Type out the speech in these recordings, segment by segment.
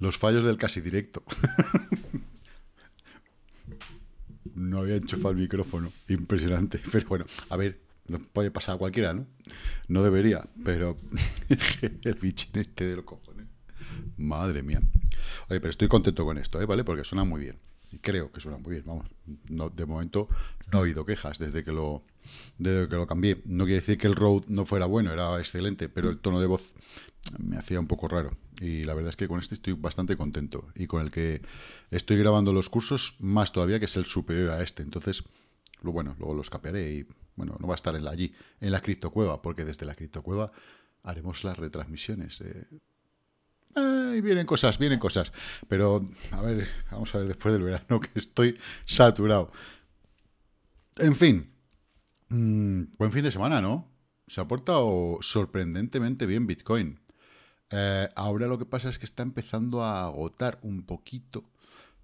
Los fallos del casi directo. no había enchufado el micrófono. Impresionante. Pero bueno, a ver, puede pasar a cualquiera, ¿no? No debería, pero el bichín este de los cojones. Madre mía. Oye, pero estoy contento con esto, ¿eh? ¿Vale? Porque suena muy bien. Y creo que suena muy bien, vamos. No, de momento no he oído quejas desde que lo desde que lo cambié. No quiere decir que el Road no fuera bueno, era excelente, pero el tono de voz me hacía un poco raro y la verdad es que con este estoy bastante contento y con el que estoy grabando los cursos más todavía que es el superior a este. Entonces, bueno, luego los capearé y bueno, no va a estar en la, allí, en la criptocueva, porque desde la criptocueva haremos las retransmisiones. Eh. Y vienen cosas, vienen cosas. Pero, a ver, vamos a ver después del verano que estoy saturado. En fin. Mm, buen fin de semana, ¿no? Se ha portado sorprendentemente bien Bitcoin. Eh, ahora lo que pasa es que está empezando a agotar un poquito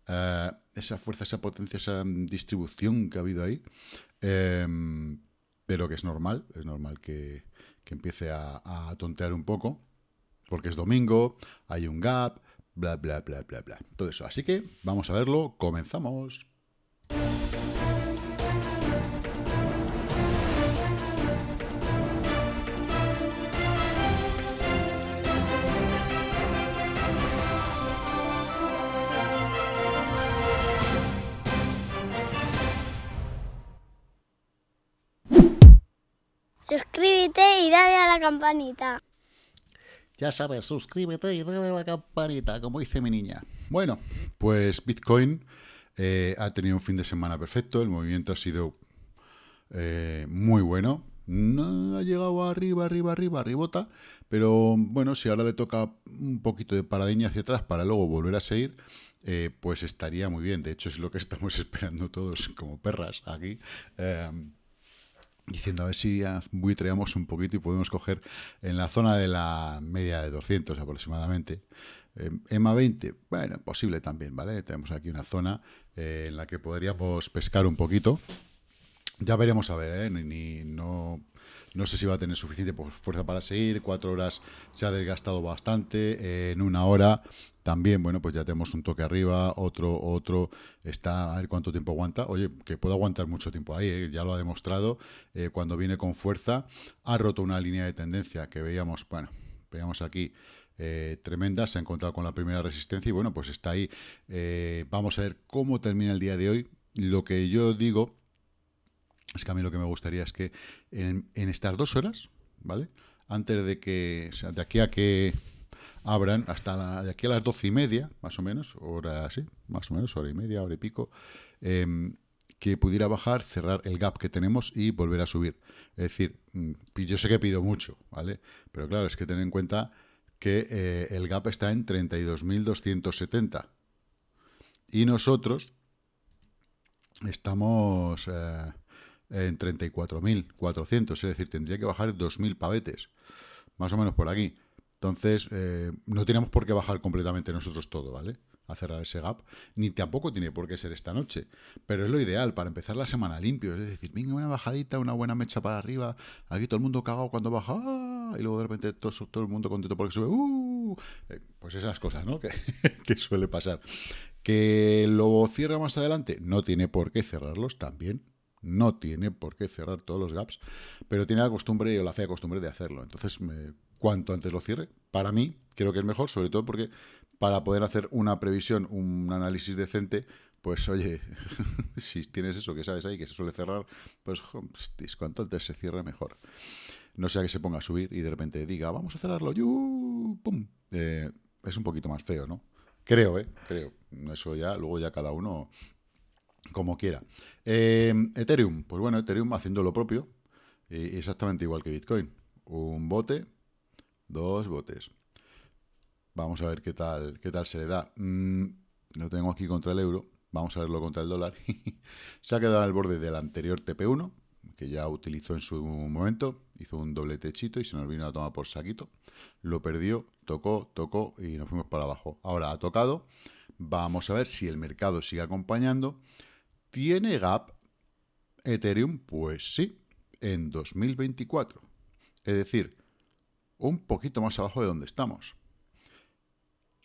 eh, esa fuerza, esa potencia, esa distribución que ha habido ahí. Em, pero que es normal, es normal que, empiece a, a, tontear un poco, porque es domingo, hay un gap, bla, bla, bla, bla, bla. Todo eso. Así que vamos a verlo, comenzamos. campanita. Ya sabes, suscríbete y dale la campanita, como dice mi niña. Bueno, pues Bitcoin eh, ha tenido un fin de semana perfecto, el movimiento ha sido eh, muy bueno. No ha llegado arriba, arriba, arriba, arribota pero bueno, si ahora le toca un poquito de paradiña hacia atrás para luego volver a seguir, eh, pues estaría muy bien. De hecho, es lo que estamos esperando todos como perras aquí diciendo a ver si buitreamos un poquito y podemos coger en la zona de la media de 200 aproximadamente. EMA em, 20, bueno, posible también, ¿vale? Tenemos aquí una zona eh, en la que podríamos pescar un poquito. Ya veremos a ver, ¿eh? ni, no, no sé si va a tener suficiente pues, fuerza para seguir. Cuatro horas se ha desgastado bastante. Eh, en una hora también, bueno, pues ya tenemos un toque arriba, otro, otro, está a ver cuánto tiempo aguanta. Oye, que puede aguantar mucho tiempo ahí, eh, ya lo ha demostrado. Eh, cuando viene con fuerza, ha roto una línea de tendencia que veíamos, bueno, veíamos aquí. tremenda, se ha encontrado con la primera resistencia y bueno, pues está ahí. vamos a ver cómo termina el día de hoy. Lo que yo digo es que a mí lo que me gustaría es que en, estas dos horas, ¿vale? Antes de que, o sea, de aquí a que abran, hasta de aquí a las doce y media, más o menos, hora así, más o menos, hora y media, hora y pico, em, que pudiera bajar, cerrar el gap que tenemos y volver a subir. Es decir, mm, yo sé que pido mucho, ¿vale? Pero claro, es que tener en cuenta que eh, el gap está en 32.270. Y nosotros estamos... Eh, en 34.400, es decir, tendría que bajar 2.000 pavetes, más o menos por aquí. Entonces, eh, no tenemos por qué bajar completamente nosotros todo, ¿vale? A cerrar ese gap, ni tampoco tiene por qué ser esta noche, pero es lo ideal para empezar la semana limpio, es decir, venga, una bajadita, una buena mecha para arriba, aquí todo el mundo cagado cuando baja, ¡ah! y luego de repente todo, todo, el mundo contento porque sube, ¡uh! eh, pues esas cosas, ¿no? que, que suele pasar. ¿Que lo cierra más adelante? No tiene por qué cerrarlos también, no tiene por qué cerrar todos los gaps, pero tiene la costumbre o la fea costumbre de hacerlo. Entonces, cuanto antes lo cierre, para mí creo que es mejor, sobre todo porque para poder hacer una previsión, un análisis decente, pues oye, si tienes eso que sabes ahí que se suele cerrar, pues ¿cuánto cuanto antes se cierre mejor. No sea que se ponga a subir y de repente diga, vamos a cerrarlo, yu, pum. Eh, es un poquito más feo, ¿no? Creo, ¿eh? Creo. Eso ya, luego ya cada uno como quiera. Em, Ethereum, pues bueno, Ethereum haciendo lo propio, exactamente igual que Bitcoin. Un bote, dos botes. Vamos a ver qué tal, qué tal se le da. Mm, lo tengo aquí contra el euro, vamos a verlo contra el dólar. se ha quedado al borde del anterior TP1, que ya utilizó en su momento, hizo un doble techito y se nos vino a tomar por saquito. Lo perdió, tocó, tocó y nos fuimos para abajo. Ahora ha tocado. Vamos a ver si el mercado sigue acompañando. ¿Tiene gap Ethereum? Pues sí, en 2024. Es decir, un poquito más abajo de donde estamos.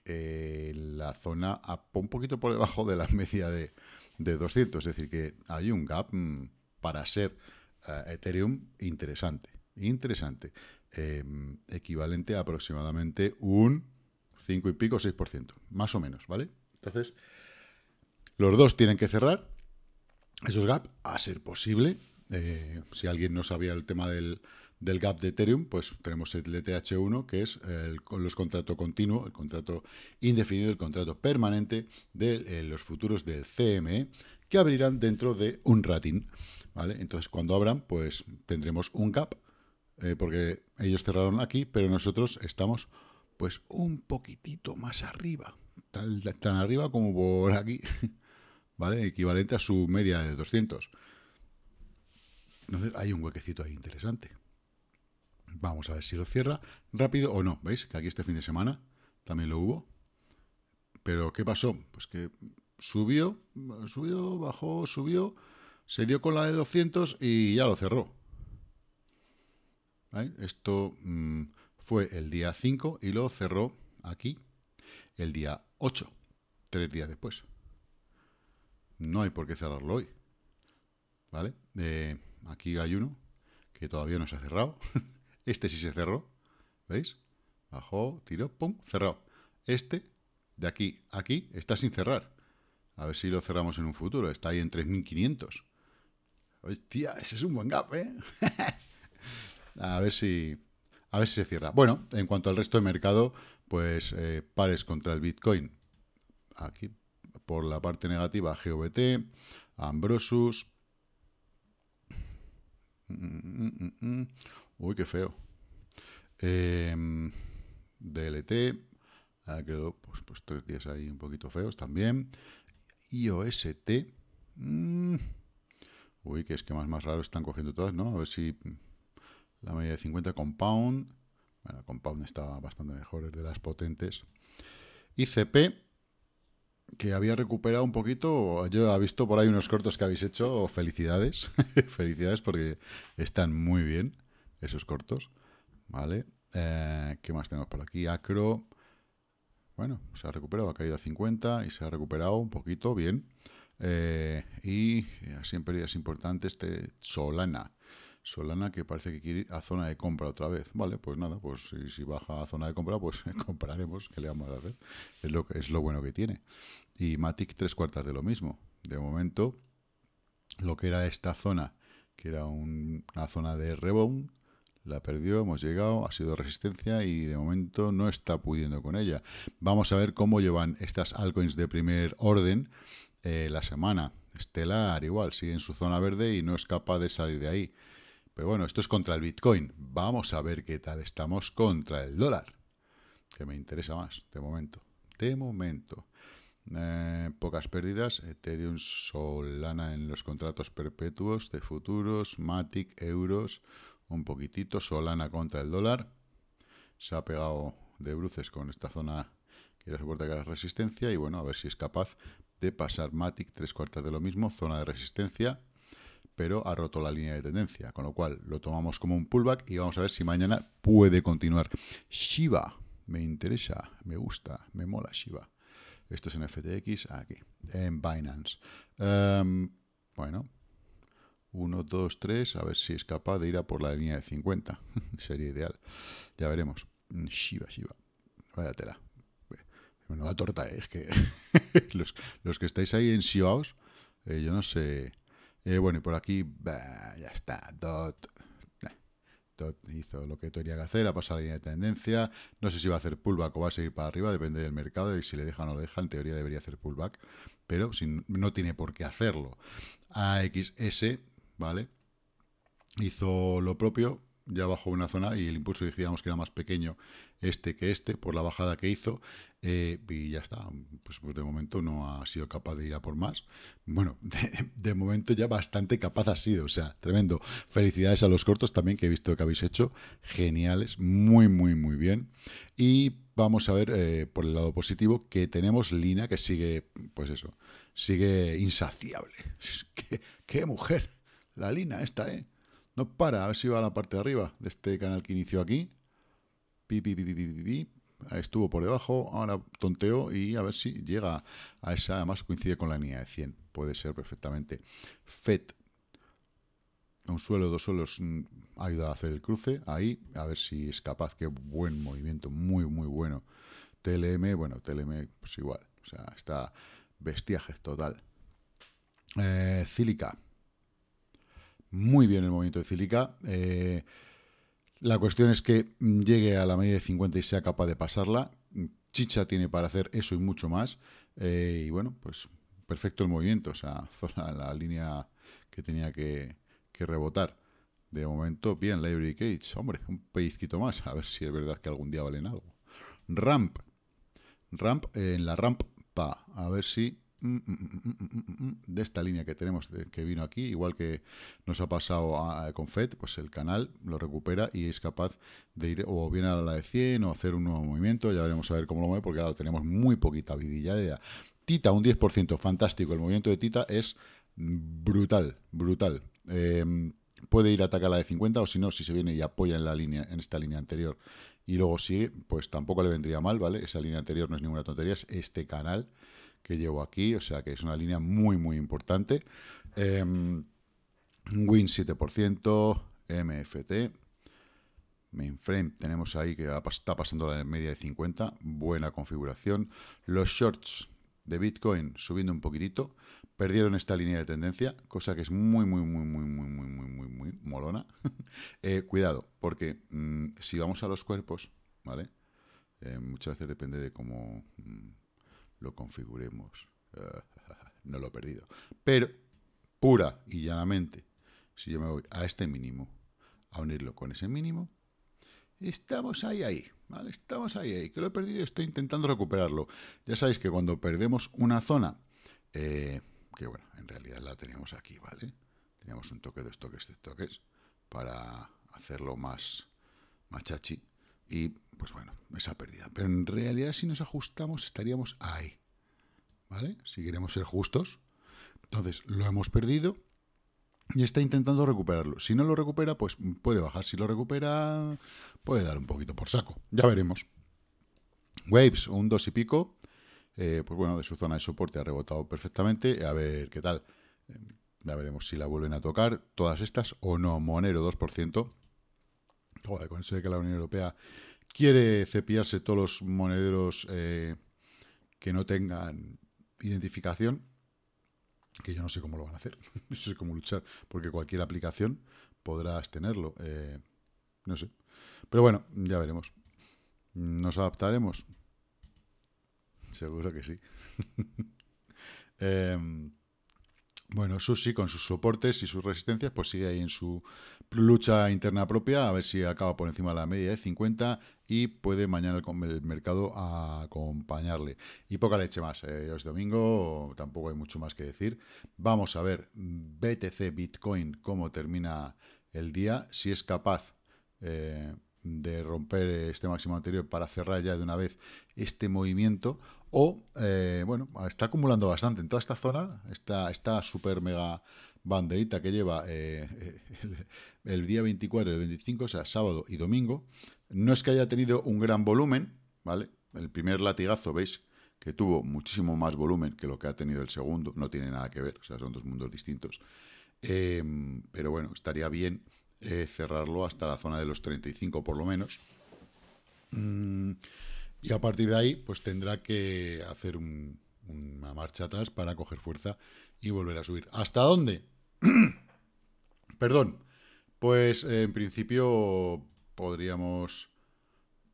Eh, la zona un poquito por debajo de la media de, 200. Es decir, que hay un gap mm, para ser eh, Ethereum interesante. Interesante. Em, equivalente a aproximadamente un 5 y pico, 6%. Más o menos, ¿vale? Entonces, los dos tienen que cerrar esos GAP, a ser posible. Eh, si alguien no sabía el tema del, gap de Ethereum, pues tenemos el ETH1, que es el, los contratos continuos, el contrato indefinido, el contrato permanente de eh, los futuros del CME, que abrirán dentro de un ratín. ¿vale? Entonces, cuando abran, pues tendremos un gap, eh, porque ellos cerraron aquí, pero nosotros estamos pues un poquitito más arriba, tan, tan arriba como por aquí. ¿vale? Equivalente a su media de 200. Entonces hay un huequecito ahí interesante. Vamos a ver si lo cierra rápido o no. ¿Veis? Que aquí este fin de semana también lo hubo. Pero ¿qué pasó? Pues que subió, subió, bajó, subió, se dio con la de 200 y ya lo cerró. Esto mm, fue el día 5 y lo cerró aquí el día 8, tres días después no hay por qué cerrarlo hoy. ¿Vale? aquí hay uno que todavía no se ha cerrado. este sí se cerró. ¿Veis? Bajó, tiró, pum, cerrado. Este, de aquí a aquí, está sin cerrar. A ver si lo cerramos en un futuro. Está ahí en 3.500. Hostia, ese es un buen gap, ¿eh? a ver si... A ver si se cierra. Bueno, en cuanto al resto de mercado, pues eh, pares contra el Bitcoin. Aquí por la parte negativa GVT, Ambrosus. Uy, qué feo. Em, DLT, Creo pues, pues, tres días ahí un poquito feos también. IOST. Mm, uy, Uy, es que más raro están cogiendo todas, ¿no? A ver si la media de 50 Compound. Bueno, Compound estaba bastante mejor, es de las potentes. ICP, que había recuperado un poquito. Yo he visto por ahí unos cortos que habéis hecho. Felicidades. Felicidades porque están muy bien esos cortos. ¿Vale? Eh, ¿Qué más tenemos por aquí? Acro. Bueno, se ha recuperado, ha caído a 50 y se ha recuperado un poquito, bien. Eh, y así eh, en pérdidas importantes, este Solana. Solana que parece que quiere ir a zona de compra otra vez. Vale, pues nada, pues si, baja a zona de compra, pues compraremos, ¿qué le vamos a hacer? Es lo, es lo bueno que tiene. Y Matic tres cuartas de lo mismo. De momento, lo que era esta zona, que era una zona de rebound, la perdió, hemos llegado, ha sido resistencia y de momento no está pudiendo con ella. Vamos a ver cómo llevan estas altcoins de primer orden eh, la semana. Estelar igual, sigue en su zona verde y no es capaz de salir de ahí. Pero bueno, esto es contra el Bitcoin. Vamos a ver qué tal estamos contra el dólar, que me interesa más de momento. De momento. Eh, pocas pérdidas, Ethereum, Solana en los contratos perpetuos de futuros, Matic, euros, un poquitito, Solana contra el dólar. Se ha pegado de bruces con esta zona que era soporte que era resistencia y bueno, a ver si es capaz de pasar Matic tres cuartas de lo mismo, zona de resistencia, pero ha roto la línea de tendencia, con lo cual lo tomamos como un pullback y vamos a ver si mañana puede continuar. Shiba, me interesa, me gusta, me mola Shiba. Esto es en FTX, aquí, en Binance. Em, bueno, 1, 2, 3, a ver si es capaz de ir a por la línea de 50. Sería ideal. Ya veremos. Shiba, Shiba, Vaya tela. la torta, eh, es que los, que estáis ahí en Shibaos, eh, yo no sé eh, bueno, y por aquí, ya está, dot. hizo lo que tenía que hacer, ha pasado la línea de tendencia. No sé si va a hacer pullback o va a seguir para arriba, depende del mercado y si le deja o no le deja. En teoría debería hacer pullback, pero no tiene por qué hacerlo. AXS, ¿vale? Hizo lo propio, ya bajó una zona y el impulso dijimos que era más pequeño este que este por la bajada que hizo eh, y ya está, pues, pues, de momento no ha sido capaz de ir a por más. Bueno, de, momento ya bastante capaz ha sido, o sea, tremendo. Felicidades a los cortos también que he visto que habéis hecho, geniales, muy, muy, muy bien. Y vamos a ver eh, por el lado positivo que tenemos Lina que sigue, pues eso, sigue insaciable. qué, qué mujer, la Lina esta, ¿eh? No para, a ver si va a la parte de arriba de este canal que inició aquí. Pi, pi, pi, Estuvo por debajo, ahora tonteo y a ver si llega a esa. Además coincide con la línea de 100. Puede ser perfectamente. FED. Un suelo, dos suelos, mm, ha a hacer el cruce. Ahí, a ver si es capaz. Qué buen movimiento, muy, muy bueno. TLM, bueno, TLM, pues igual. O sea, está bestiaje total. Eh, Cílica muy bien el movimiento de Cílica. Eh, la cuestión es que llegue a la media de 50 y sea capaz de pasarla. Chicha tiene para hacer eso y mucho más. Eh, y bueno, pues perfecto el movimiento, o sea, la, la línea que tenía que, rebotar. De momento, bien, Library Cage, hombre, un pellizquito más, a ver si es verdad que algún día valen algo. Ramp, ramp, eh, en la ramp, a ver si Mm, mm, mm, de esta línea que tenemos que vino aquí, igual que nos ha pasado a, con FED, pues el canal lo recupera y es capaz de ir o bien a la de 100 o hacer un nuevo movimiento, ya veremos a ver cómo lo mueve, porque ahora tenemos muy poquita vidilla de Tita, un 10%, fantástico, el movimiento de Tita es brutal, brutal. Eh, puede ir a atacar la de 50 o si no, si se viene y apoya en la línea, en esta línea anterior y luego sigue, pues tampoco le vendría mal, ¿vale? Esa línea anterior no es ninguna tontería, es este canal que llevo aquí, o sea que es una línea muy, muy importante. Em, Win 7%, MFT, mainframe, tenemos ahí que está pasando la media de 50, buena configuración. Los shorts de Bitcoin subiendo un poquitito, perdieron esta línea de tendencia, cosa que es muy, muy, muy, muy, muy, muy, muy, muy, muy molona. Eh, cuidado, porque mm, si vamos a los cuerpos, ¿vale? Eh, muchas veces depende de cómo... Mm, lo configuremos. Eh, no lo he perdido. Pero, pura y llanamente, si yo me voy a este mínimo, a unirlo con ese mínimo, estamos ahí, ahí. Estamos ahí, ahí. Que lo he perdido estoy intentando recuperarlo. Ya sabéis que cuando perdemos una zona, eh, que bueno, en realidad la tenemos aquí, ¿vale? Teníamos un toque, de toques, de toques, para hacerlo más, más y pues bueno, esa pérdida. Pero en realidad si nos ajustamos estaríamos ahí. ¿Vale? Si queremos ser justos. Entonces, lo hemos perdido y está intentando recuperarlo. Si no lo recupera, pues puede bajar. Si lo recupera, puede dar un poquito por saco. Ya veremos. Waves, un 2 y pico. Eh, pues bueno, de su zona de soporte ha rebotado perfectamente. A ver qué tal. Eh, ya veremos si la vuelven a tocar todas estas o no. Monero 2% con eso de que la Unión Europea quiere cepillarse todos los monederos eh, que no tengan identificación, que yo no sé cómo lo van a hacer, no sé cómo luchar, porque cualquier aplicación podrás tenerlo, eh, no sé. Pero bueno, ya veremos. ¿Nos adaptaremos? Seguro que sí. Em, bueno, Susi con sus soportes y sus resistencias, pues sigue ahí en su lucha interna propia, a ver si acaba por encima de la media de 50 y puede mañana el, mercado acompañarle. Y poca leche más, eh, es domingo, tampoco hay mucho más que decir. Vamos a ver BTC Bitcoin cómo termina el día, si es capaz eh, de romper este máximo anterior para cerrar ya de una vez este movimiento o, eh, bueno, está acumulando bastante en toda esta zona, esta, super mega banderita que lleva eh, el, día 24 y el 25, o sea, sábado y domingo, no es que haya tenido un gran volumen, ¿vale? El primer latigazo, veis, que tuvo muchísimo más volumen que lo que ha tenido el segundo, no tiene nada que ver, o sea, son dos mundos distintos. Em, pero bueno, estaría bien eh, cerrarlo hasta la zona de los 35 por lo menos. Mm, y a partir de ahí, pues tendrá que hacer una marcha atrás para coger fuerza y volver a subir. ¿Hasta dónde? Perdón. Pues eh, en principio podríamos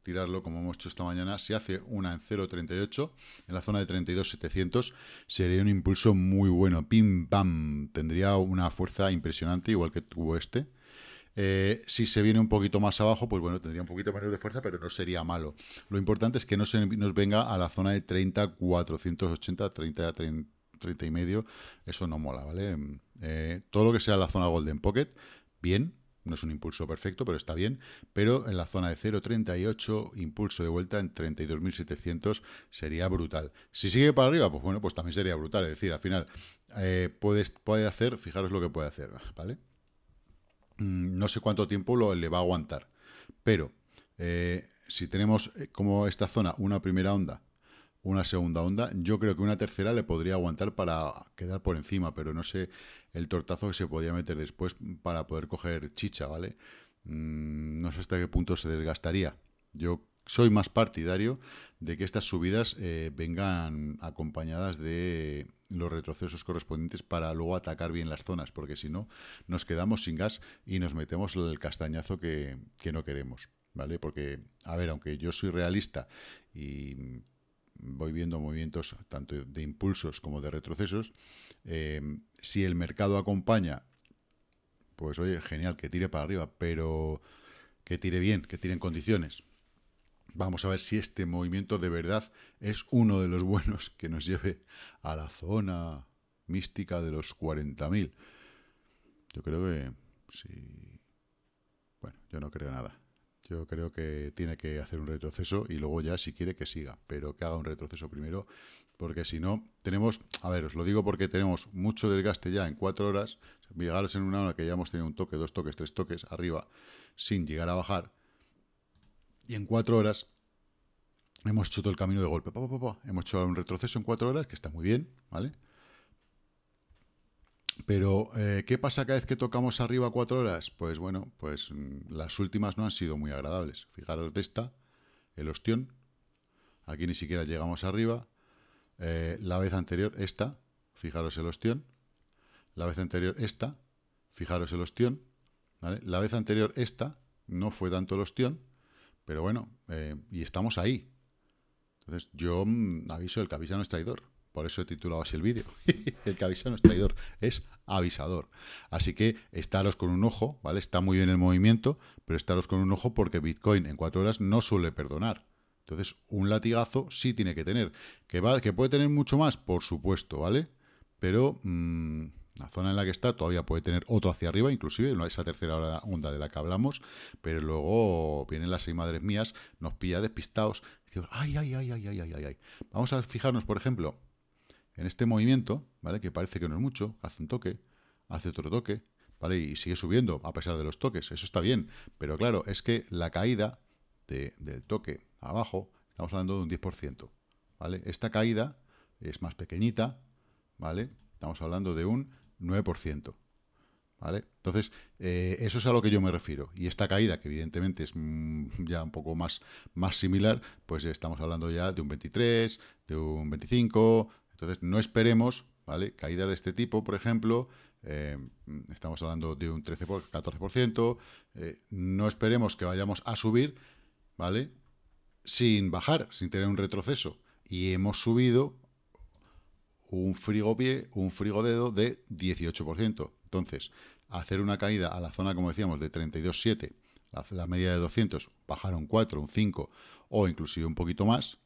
tirarlo como hemos hecho esta mañana. Si hace una en 0.38, en la zona de 32.700, sería un impulso muy bueno. Pim, pam. Tendría una fuerza impresionante, igual que tuvo este. Eh, si se viene un poquito más abajo, pues bueno, tendría un poquito menos de fuerza, pero no sería malo. Lo importante es que no se nos venga a la zona de 30, 480, 30, 30, y medio. Eso no mola, ¿vale? Eh, todo lo que sea la zona Golden Pocket, bien, no es un impulso perfecto, pero está bien. Pero en la zona de 0,38, impulso de vuelta en 32.700 sería brutal. Si sigue para arriba, pues bueno, pues también sería brutal. Es decir, al final eh, puedes, puede hacer, fijaros lo que puede hacer, ¿vale? Mm, no sé cuánto tiempo lo, le va a aguantar. Pero eh, si tenemos eh, como esta zona una primera onda, una segunda onda, yo creo que una tercera le podría aguantar para quedar por encima, pero no sé el tortazo que se podía meter después para poder coger chicha, ¿vale? Mm, no sé hasta qué punto se desgastaría. Yo soy más partidario de que estas subidas eh, vengan acompañadas de los retrocesos correspondientes para luego atacar bien las zonas, porque si no, nos quedamos sin gas y nos metemos el castañazo que, no queremos, ¿vale? Porque, a ver, aunque yo soy realista y voy viendo movimientos tanto de impulsos como de retrocesos, eh, si el mercado acompaña, pues oye, genial, que tire para arriba, pero que tire bien, que tire en condiciones. Vamos a ver si este movimiento de verdad es uno de los buenos que nos lleve a la zona mística de los 40.000. Yo creo que sí. Bueno, yo no creo nada. Yo creo que tiene que hacer un retroceso y luego ya si quiere que siga, pero que haga un retroceso primero, porque si no, tenemos, a ver, os lo digo porque tenemos mucho desgaste ya en cuatro horas, llegaros en una hora que ya hemos tenido un toque, dos toques, tres toques arriba, sin llegar a bajar, y en cuatro horas hemos hecho todo el camino de golpe. hemos hecho un retroceso en cuatro horas, que está muy bien, ¿vale? Pero, eh, ¿qué pasa cada vez que tocamos arriba cuatro horas? Pues bueno, pues mm, las últimas no han sido muy agradables. Fijaros de esta, el ostión. Aquí ni siquiera llegamos arriba. Eh, la vez anterior, esta. Fijaros el ostión. La vez anterior, esta. Fijaros el ostión. La vez anterior, esta. No fue tanto el ostión. Pero bueno, eh, y estamos ahí. Entonces yo mm, aviso, el que no es traidor. Por eso he titulado así el vídeo. el que no es traidor, es avisador. Así que estaros con un ojo, ¿vale? Está muy bien el movimiento, pero estaros con un ojo porque Bitcoin en cuatro horas no suele perdonar. Entonces, un latigazo sí tiene que tener. ¿Que, va, que puede tener mucho más? Por supuesto, ¿vale? Pero... Mm, la zona en la que está todavía puede tener otro hacia arriba, inclusive, esa tercera onda de la que hablamos, pero luego vienen las seis madres mías, nos pilla despistados, ay, ay, ay, ay, ay, ay, ay. Vamos a fijarnos, por ejemplo, en este movimiento, ¿vale? Que parece que no es mucho, hace un toque, hace otro toque, ¿vale? Y sigue subiendo a pesar de los toques, eso está bien, pero claro, es que la caída del toque abajo, estamos hablando de un 10%, ¿vale? Esta caída es más pequeñita, ¿vale? Estamos hablando de un 9%. ¿Vale? Entonces, eh, eso es a lo que yo me refiero. Y esta caída, que evidentemente es mm, ya un poco más, más similar, pues estamos hablando ya de un 23, de un 25. Entonces, no esperemos, ¿vale? Caídas de este tipo, por ejemplo, eh, estamos hablando de un 13 14%. Eh, no esperemos que vayamos a subir, ¿vale? Sin bajar, sin tener un retroceso. Y hemos subido un frigo un frigo dedo de 18%. Entonces, hacer una caída a la zona, como decíamos, de 32,7, la, la media de 200, bajar un 4, un 5 o inclusive un poquito más,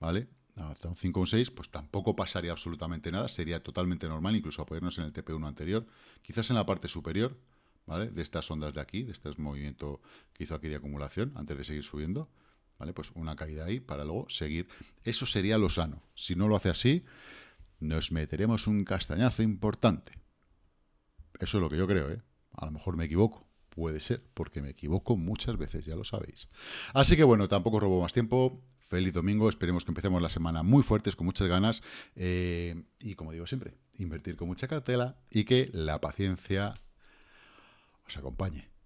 ¿vale? Hasta un 5 o un 6, pues tampoco pasaría absolutamente nada, sería totalmente normal, incluso apoyarnos en el TP1 anterior, quizás en la parte superior, ¿vale? De estas ondas de aquí, de este movimiento que hizo aquí de acumulación, antes de seguir subiendo, ¿vale? Pues una caída ahí para luego seguir. Eso sería lo sano. Si no lo hace así, nos meteremos un castañazo importante. Eso es lo que yo creo, ¿eh? A lo mejor me equivoco. Puede ser, porque me equivoco muchas veces, ya lo sabéis. Así que bueno, tampoco robo más tiempo. Feliz domingo, esperemos que empecemos la semana muy fuertes, con muchas ganas. Eh, y como digo siempre, invertir con mucha cartela y que la paciencia os acompañe.